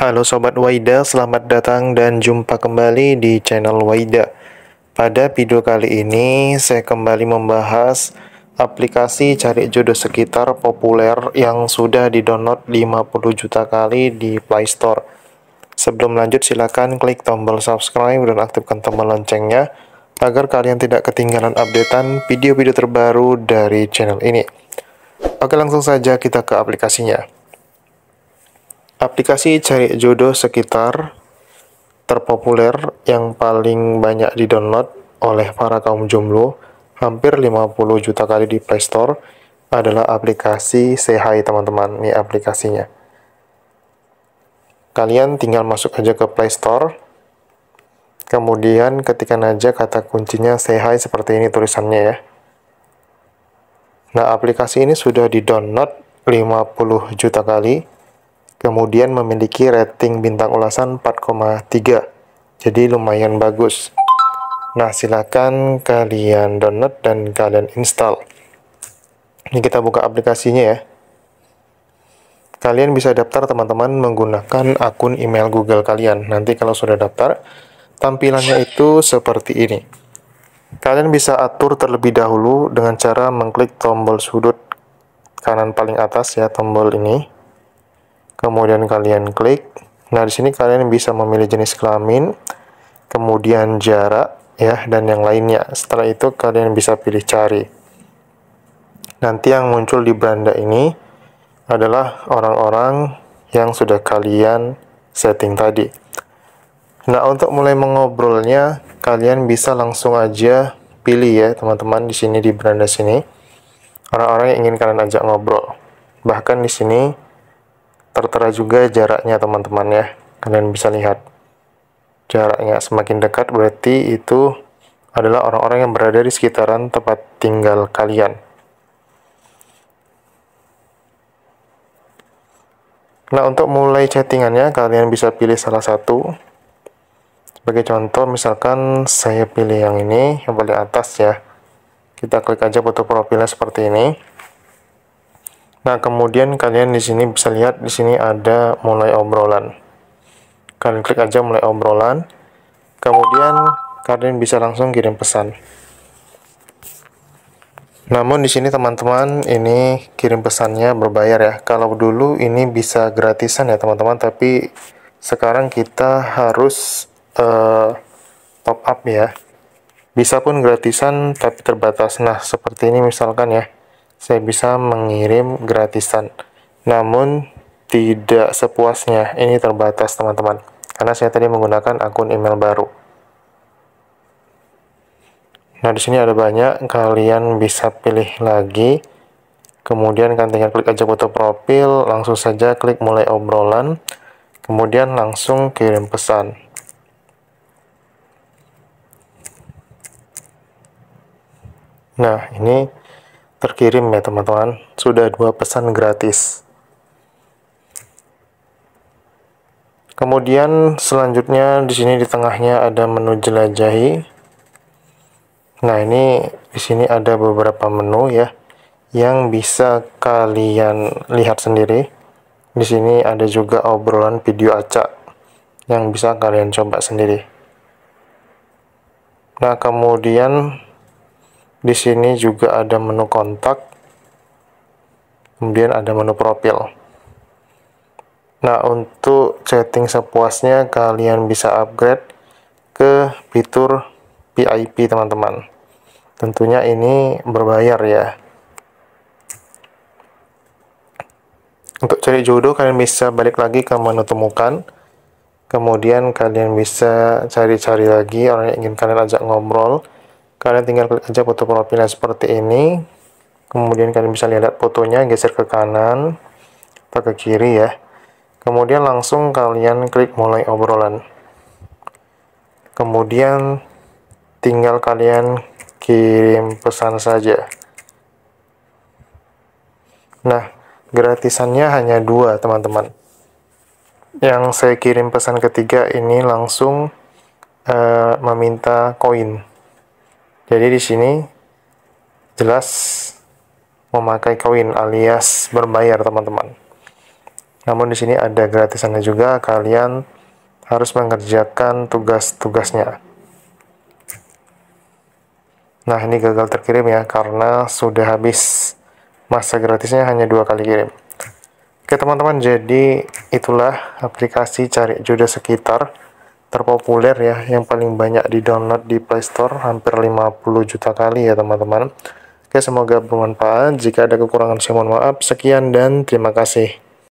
Halo Sobat Waida, selamat datang dan jumpa kembali di channel Waida. Pada video kali ini, saya kembali membahas aplikasi cari jodoh sekitar populer yang sudah didownload 50 juta kali di Play Store. Sebelum lanjut, silakan klik tombol subscribe dan aktifkan tombol loncengnya agar kalian tidak ketinggalan updatean video-video terbaru dari channel ini. Oke, langsung saja kita ke aplikasinya aplikasi cari jodoh sekitar terpopuler yang paling banyak didownload oleh para kaum jomblo hampir 50 juta kali di Play Store adalah aplikasi Sehai teman-teman. Ini aplikasinya. Kalian tinggal masuk aja ke Play Store. Kemudian ketikan aja kata kuncinya Sehai seperti ini tulisannya ya. Nah, aplikasi ini sudah di-download 50 juta kali kemudian memiliki rating bintang ulasan 4,3 jadi lumayan bagus nah silakan kalian download dan kalian install ini kita buka aplikasinya ya kalian bisa daftar teman-teman menggunakan akun email Google kalian nanti kalau sudah daftar tampilannya itu seperti ini kalian bisa atur terlebih dahulu dengan cara mengklik tombol sudut kanan paling atas ya tombol ini kemudian kalian klik. Nah, di sini kalian bisa memilih jenis kelamin, kemudian jarak, ya, dan yang lainnya. Setelah itu, kalian bisa pilih cari. Nanti yang muncul di beranda ini adalah orang-orang yang sudah kalian setting tadi. Nah, untuk mulai mengobrolnya, kalian bisa langsung aja pilih ya, teman-teman, di sini di beranda sini. Orang-orang yang ingin kalian ajak ngobrol. Bahkan di sini, tertera juga jaraknya teman-teman ya kalian bisa lihat jaraknya semakin dekat berarti itu adalah orang-orang yang berada di sekitaran tempat tinggal kalian nah untuk mulai chattingannya kalian bisa pilih salah satu sebagai contoh misalkan saya pilih yang ini yang paling atas ya kita klik aja foto profilnya seperti ini Nah, kemudian kalian di sini bisa lihat di sini ada mulai obrolan. Kalian klik aja mulai obrolan. Kemudian kalian bisa langsung kirim pesan. Namun di sini teman-teman ini kirim pesannya berbayar ya. Kalau dulu ini bisa gratisan ya teman-teman, tapi sekarang kita harus uh, top up ya. Bisa pun gratisan tapi terbatas. Nah, seperti ini misalkan ya saya bisa mengirim gratisan. Namun tidak sepuasnya, ini terbatas teman-teman, karena saya tadi menggunakan akun email baru. Nah, di sini ada banyak, kalian bisa pilih lagi. Kemudian kalian tinggal klik aja foto profil, langsung saja klik mulai obrolan, kemudian langsung kirim pesan. Nah, ini terkirim ya teman-teman sudah dua pesan gratis kemudian selanjutnya di sini di tengahnya ada menu jelajahi nah ini di sini ada beberapa menu ya yang bisa kalian lihat sendiri di sini ada juga obrolan video acak yang bisa kalian coba sendiri nah kemudian di sini juga ada menu kontak, kemudian ada menu profil. Nah, untuk chatting sepuasnya kalian bisa upgrade ke fitur VIP, teman-teman. Tentunya ini berbayar ya. Untuk cari jodoh kalian bisa balik lagi ke menu temukan. Kemudian kalian bisa cari-cari lagi orang yang ingin kalian ajak ngobrol kalian tinggal klik aja foto profilnya seperti ini kemudian kalian bisa lihat fotonya geser ke kanan atau ke kiri ya kemudian langsung kalian klik mulai obrolan kemudian tinggal kalian kirim pesan saja nah gratisannya hanya dua teman-teman yang saya kirim pesan ketiga ini langsung uh, meminta koin jadi di sini jelas memakai koin alias berbayar teman-teman. Namun di sini ada gratisannya juga, kalian harus mengerjakan tugas-tugasnya. Nah ini gagal terkirim ya, karena sudah habis masa gratisnya hanya dua kali kirim. Oke teman-teman, jadi itulah aplikasi cari jodoh sekitar terpopuler ya yang paling banyak di download di Play Store hampir 50 juta kali ya teman-teman oke semoga bermanfaat jika ada kekurangan saya mohon maaf sekian dan terima kasih